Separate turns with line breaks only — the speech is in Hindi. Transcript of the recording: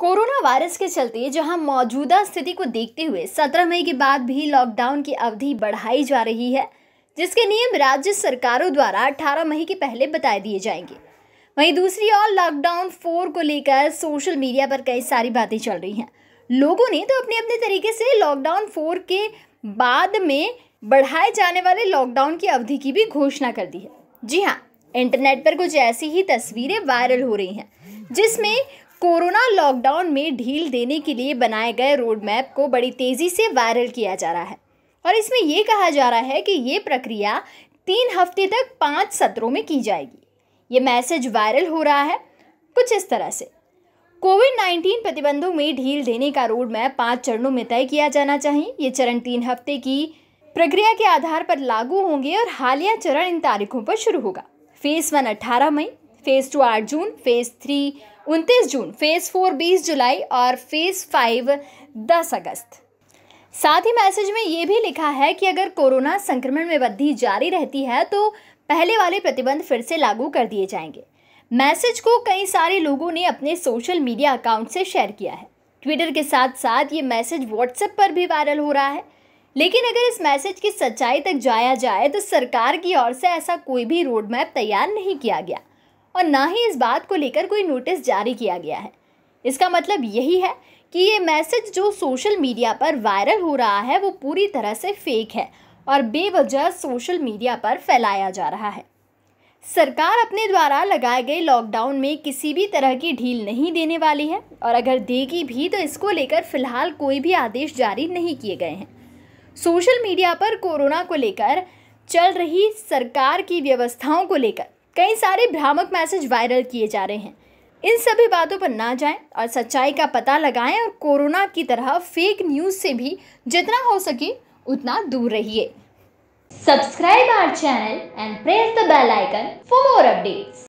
कोरोना वायरस के चलते जहां मौजूदा स्थिति को देखते हुए 17 मई के बाद भी लॉकडाउन की अवधि बढ़ाई जा रही है जिसके नियम राज्य सरकारों द्वारा 18 मई के पहले बताए दिए जाएंगे वहीं दूसरी ओर लॉकडाउन फोर को लेकर सोशल मीडिया पर कई सारी बातें चल रही हैं लोगों ने तो अपने अपने तरीके से लॉकडाउन फोर के बाद में बढ़ाए जाने वाले लॉकडाउन की अवधि की भी घोषणा कर दी है जी हाँ इंटरनेट पर कुछ ऐसी ही तस्वीरें वायरल हो रही हैं जिसमें कोरोना कोरोना लॉकडाउन में ढील देने के लिए बनाए गए रोड मैप को बड़ी तेज़ी से वायरल किया जा रहा है और इसमें यह कहा जा रहा है कि ये प्रक्रिया तीन हफ्ते तक पांच सत्रों में की जाएगी ये मैसेज वायरल हो रहा है कुछ इस तरह से कोविड नाइन्टीन प्रतिबंधों में ढील देने का रोड मैप पाँच चरणों में तय किया जाना चाहिए ये चरण तीन हफ्ते की प्रक्रिया के आधार पर लागू होंगे और हालिया चरण इन तारीखों पर शुरू होगा फेस वन अट्ठारह मई फेज़ टू आठ जून फेज़ थ्री उनतीस जून फेज़ फोर बीस जुलाई और फेज़ फाइव दस अगस्त साथ ही मैसेज में ये भी लिखा है कि अगर कोरोना संक्रमण में वृद्धि जारी रहती है तो पहले वाले प्रतिबंध फिर से लागू कर दिए जाएंगे मैसेज को कई सारे लोगों ने अपने सोशल मीडिया अकाउंट से शेयर किया है ट्विटर के साथ साथ ये मैसेज व्हाट्सएप पर भी वायरल हो रहा है लेकिन अगर इस मैसेज की सच्चाई तक जाया जाए तो सरकार की ओर से ऐसा कोई भी रोड मैप तैयार नहीं किया गया और ना ही इस बात को लेकर कोई नोटिस जारी किया गया है इसका मतलब यही है कि ये मैसेज जो सोशल मीडिया पर वायरल हो रहा है वो पूरी तरह से फेक है और बेवजह सोशल मीडिया पर फैलाया जा रहा है सरकार अपने द्वारा लगाए गए लॉकडाउन में किसी भी तरह की ढील नहीं देने वाली है और अगर देगी भी तो इसको लेकर फिलहाल कोई भी आदेश जारी नहीं किए गए हैं सोशल मीडिया पर कोरोना को लेकर चल रही सरकार की व्यवस्थाओं को लेकर कई सारे भ्रामक मैसेज वायरल किए जा रहे हैं इन सभी बातों पर ना जाएं और सच्चाई का पता लगाएं और कोरोना की तरह फेक न्यूज से भी जितना हो सके उतना दूर रहिए subscribe our channel and press the bell icon for more updates